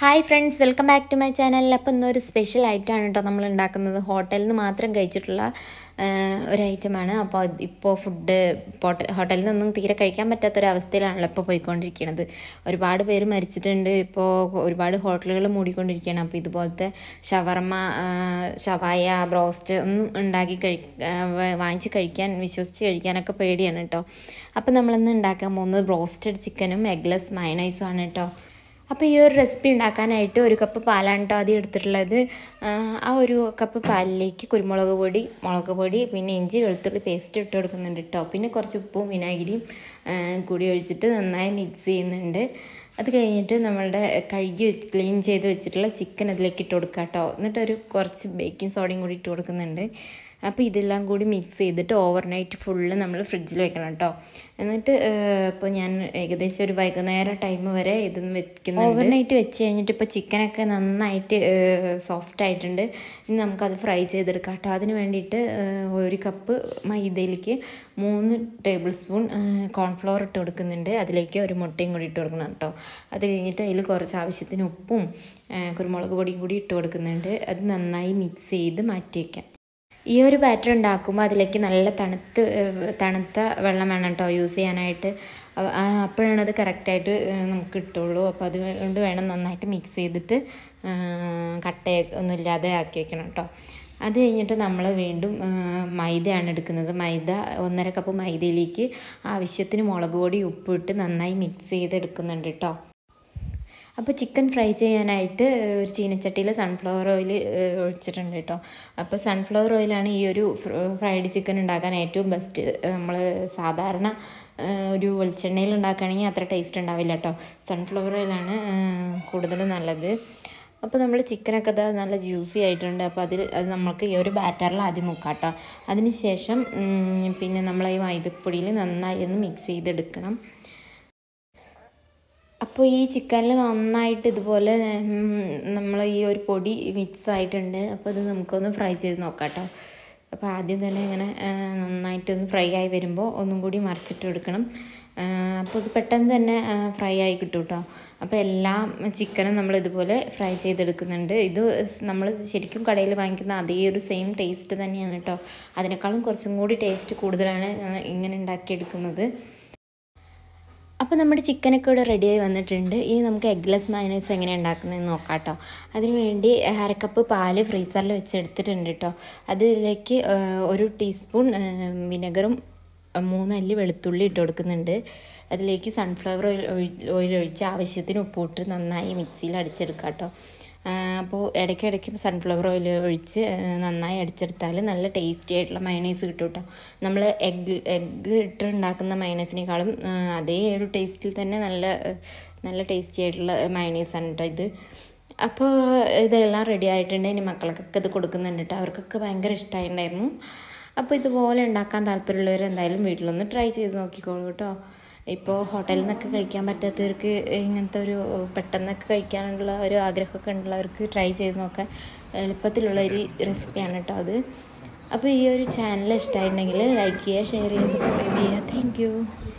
hi friends welcome back to my channel അപ്പോൾ ഇന്നൊരു special ഐറ്റമാണ് കേട്ടോ നമ്മൾ ഉണ്ടാക്കുന്നത് ഹോട്ടലിൽ നിന്ന് മാത്രം കഴിച്ചിട്ടുള്ള ഒരു ഐറ്റമാണ് അപ്പോൾ ഇപ്പോൾ ഫുഡ് ഹോട്ടലിൽ നിന്നൊന്നും തീരെ കഴിക്കാൻ പറ്റാത്തൊരവസ്ഥയിലാണല്ലോ ഇപ്പോൾ പോയിക്കൊണ്ടിരിക്കുന്നത് ഒരുപാട് പേര് മരിച്ചിട്ടുണ്ട് ഇപ്പോൾ ഒരുപാട് ഹോട്ടലുകൾ മൂടിക്കൊണ്ടിരിക്കുകയാണ് അപ്പോൾ ഇതുപോലത്തെ ഷവർമ ഷവായ ബ്രോസ്റ്റ് ഒന്നും ഉണ്ടാക്കി കഴി വാങ്ങിച്ച് കഴിക്കാൻ വിശ്വസിച്ച് കഴിക്കാനൊക്കെ പേടിയാണ് കേട്ടോ അപ്പോൾ നമ്മളിന്ന് ഉണ്ടാക്കാൻ പോകുന്നത് ബ്രോസ്റ്റഡ് ചിക്കനും എഗ്ലെസ് മയണൈസും ആണ് കേട്ടോ അപ്പോൾ ഈ ഒരു റെസിപ്പി ഉണ്ടാക്കാനായിട്ട് ഒരു കപ്പ് പാലാണ് കേട്ടോ ആദ്യം എടുത്തിട്ടുള്ളത് ആ ഒരു കപ്പ് പാലിലേക്ക് കുരുമുളക് പൊടി മുളക് പൊടി പിന്നെ ഇഞ്ചി വെളുത്തുള്ളി പേസ്റ്റ് ഇട്ട് കൊടുക്കുന്നുണ്ട് കേട്ടോ പിന്നെ കുറച്ച് ഉപ്പും വിനാഗിരിയും കൂടി ഒഴിച്ചിട്ട് നന്നായി മിക്സ് ചെയ്യുന്നുണ്ട് അത് കഴിഞ്ഞിട്ട് നമ്മളുടെ കഴുകി ക്ലീൻ ചെയ്ത് വെച്ചിട്ടുള്ള ചിക്കൻ അതിലേക്ക് ഇട്ട് കൊടുക്കാം കേട്ടോ എന്നിട്ടൊരു കുറച്ച് ബേക്കിംഗ് സോഡയും കൂടി ഇട്ട് കൊടുക്കുന്നുണ്ട് അപ്പോൾ ഇതെല്ലാം കൂടി മിക്സ് ചെയ്തിട്ട് ഓവർനൈറ്റ് ഫുള്ള് നമ്മൾ ഫ്രിഡ്ജിൽ വെക്കണം കേട്ടോ എന്നിട്ട് ഇപ്പോൾ ഞാൻ ഏകദേശം ഒരു വൈകുന്നേരം ടൈം വരെ ഇതൊന്നും വെക്കുന്നു ഓവർനൈറ്റ് വെച്ച് കഴിഞ്ഞിട്ട് ഇപ്പോൾ ചിക്കനൊക്കെ നന്നായിട്ട് സോഫ്റ്റ് ആയിട്ടുണ്ട് ഇനി നമുക്കത് ഫ്രൈ ചെയ്തെടുക്കാം കേട്ടോ അതിന് വേണ്ടിയിട്ട് ഒരു കപ്പ് മൈദയിലേക്ക് മൂന്ന് ടേബിൾ സ്പൂൺ കോൺഫ്ലോർ ഇട്ട് കൊടുക്കുന്നുണ്ട് അതിലേക്ക് ഒരു മുട്ടയും കൂടി ഇട്ട് കൊടുക്കണം കേട്ടോ അത് കഴിഞ്ഞിട്ട് അതിൽ കുറച്ച് ആവശ്യത്തിന് ഉപ്പും കുരുമുളക് പൊടിയും കൂടി ഇട്ട് കൊടുക്കുന്നുണ്ട് അത് നന്നായി മിക്സ് ചെയ്ത് മാറ്റി വയ്ക്കാം ഈ ഒരു ബാറ്റർ ഉണ്ടാക്കുമ്പോൾ അതിലേക്ക് നല്ല തണുത്ത് തണുത്ത വെള്ളം വേണം കേട്ടോ യൂസ് ചെയ്യാനായിട്ട് അപ്പോഴാണ് അത് കറക്റ്റായിട്ട് നമുക്ക് കിട്ടുള്ളൂ അപ്പോൾ അതുകൊണ്ട് വേണം നന്നായിട്ട് മിക്സ് ചെയ്തിട്ട് കട്ട ഒന്നുമില്ലാതെ ഇല്ലാതെ ആക്കി വെക്കണം കേട്ടോ അത് കഴിഞ്ഞിട്ട് നമ്മൾ വീണ്ടും മൈദയാണ് എടുക്കുന്നത് മൈദ ഒന്നര കപ്പ് മൈദയിലേക്ക് ആവശ്യത്തിന് മുളക് പൊടി ഉപ്പിട്ട് നന്നായി മിക്സ് ചെയ്തെടുക്കുന്നുണ്ട് കേട്ടോ അപ്പോൾ ചിക്കൻ ഫ്രൈ ചെയ്യാനായിട്ട് ഒരു ചീനച്ചട്ടിയിൽ സൺഫ്ലവർ ഓയിൽ ഒഴിച്ചിട്ടുണ്ട് കേട്ടോ അപ്പോൾ സൺഫ്ലവർ ഓയിലാണ് ഈ ഒരു ഫ്രൈഡ് ചിക്കൻ ഉണ്ടാക്കാൻ ഏറ്റവും ബെസ്റ്റ് നമ്മൾ സാധാരണ ഒരു വെളിച്ചെണ്ണയിൽ ഉണ്ടാക്കുകയാണെങ്കിൽ അത്ര ടേസ്റ്റ് ഉണ്ടാവില്ല കേട്ടോ സൺഫ്ലവർ ഓയിലാണ് കൂടുതൽ നല്ലത് അപ്പോൾ നമ്മൾ ചിക്കനൊക്കെ അത് നല്ല ജ്യൂസി ആയിട്ടുണ്ട് അപ്പോൾ അതിൽ അത് നമുക്ക് ഈ ഒരു ബാറ്ററിൽ ആദ്യം കേട്ടോ അതിന് ശേഷം പിന്നെ നമ്മൾ ഈ മൈദപ്പൊടിയിൽ നന്നായി ഒന്ന് മിക്സ് ചെയ്തെടുക്കണം അപ്പോൾ ഈ ചിക്കനിൽ നന്നായിട്ട് ഇതുപോലെ നമ്മൾ ഈ ഒരു പൊടി മിക്സ് ആയിട്ടുണ്ട് അപ്പോൾ ഇത് നമുക്കൊന്ന് ഫ്രൈ ചെയ്ത് നോക്കാം കേട്ടോ അപ്പോൾ ആദ്യം തന്നെ ഇങ്ങനെ നന്നായിട്ടൊന്ന് ഫ്രൈ ആയി വരുമ്പോൾ ഒന്നും കൂടി മറിച്ചിട്ട് എടുക്കണം അപ്പോൾ ഇത് പെട്ടെന്ന് തന്നെ ഫ്രൈ ആയി കിട്ടും കേട്ടോ അപ്പോൾ എല്ലാ ചിക്കനും നമ്മൾ ഇതുപോലെ ഫ്രൈ ചെയ്തെടുക്കുന്നുണ്ട് ഇത് നമ്മൾ ശരിക്കും കടയിൽ വാങ്ങിക്കുന്ന അതേ ഒരു സെയിം ടേസ്റ്റ് തന്നെയാണ് കേട്ടോ അതിനേക്കാളും കുറച്ചും കൂടി ടേസ്റ്റ് കൂടുതലാണ് ഇങ്ങനെ ഉണ്ടാക്കിയെടുക്കുന്നത് അപ്പോൾ നമ്മുടെ ചിക്കനൊക്കെ ഇവിടെ റെഡിയായി വന്നിട്ടുണ്ട് ഇനി നമുക്ക് എഗ്ലെസ് മയണൈസ് എങ്ങനെ ഉണ്ടാക്കുന്നതെന്ന് നോക്കാം കേട്ടോ അതിനുവേണ്ടി അരക്കപ്പ് കപ്പ് പാല് ഫ്രീസറിൽ വെച്ചെടുത്തിട്ടുണ്ട് കേട്ടോ അതിലേക്ക് ഒരു ടീസ്പൂൺ വിനെഗറും മൂന്നല്ലി വെളുത്തുള്ളി ഇട്ട് കൊടുക്കുന്നുണ്ട് അതിലേക്ക് സൺഫ്ലവർ ഓയിൽ ഓയിൽ ഒഴിച്ച് ആവശ്യത്തിന് ഇട്ട് നന്നായി മിക്സിയിൽ അടിച്ചെടുക്കാം കേട്ടോ അപ്പോൾ ഇടയ്ക്കിടയ്ക്ക് സൺഫ്ലവർ ഓയിൽ ഒഴിച്ച് നന്നായി അടിച്ചെടുത്താൽ നല്ല ടേസ്റ്റി ആയിട്ടുള്ള മയണൈസ് കിട്ടും കേട്ടോ നമ്മൾ എഗ്ഗ് എഗ്ഗ് ഇട്ട് ഉണ്ടാക്കുന്ന മയണൈസിനേക്കാളും അതേ ഒരു ടേസ്റ്റിൽ തന്നെ നല്ല നല്ല ടേസ്റ്റി ആയിട്ടുള്ള മയണൈസാണ് കേട്ടോ ഇത് അപ്പോൾ ഇതെല്ലാം റെഡി ആയിട്ടുണ്ട് ഇനി മക്കൾക്കൊക്കെ ഇത് കൊടുക്കുന്നുണ്ട് കേട്ടോ അവർക്കൊക്കെ ഭയങ്കര ഇഷ്ടമായിട്ടുണ്ടായിരുന്നു അപ്പോൾ ഇതുപോലെ ഉണ്ടാക്കാൻ താല്പര്യമുള്ളവർ എന്തായാലും വീട്ടിലൊന്ന് ട്രൈ ചെയ്ത് നോക്കിക്കോളൂ കേട്ടോ ഇപ്പോൾ ഹോട്ടലിൽ നിന്നൊക്കെ കഴിക്കാൻ പറ്റാത്തവർക്ക് ഇങ്ങനത്തെ ഒരു പെട്ടെന്നൊക്കെ കഴിക്കാനുള്ള ഒരു ആഗ്രഹമൊക്കെ ഉള്ളവർക്ക് ട്രൈ ചെയ്ത് നോക്കാൻ എളുപ്പത്തിലുള്ള ഒരു റെസിപ്പിയാണ് കേട്ടോ അത് അപ്പോൾ ഈ ഒരു ചാനൽ ഇഷ്ടമായിട്ടുണ്ടെങ്കിൽ ലൈക്ക് ചെയ്യുക ഷെയർ ചെയ്യുക സബ്സ്ക്രൈബ് ചെയ്യുക താങ്ക്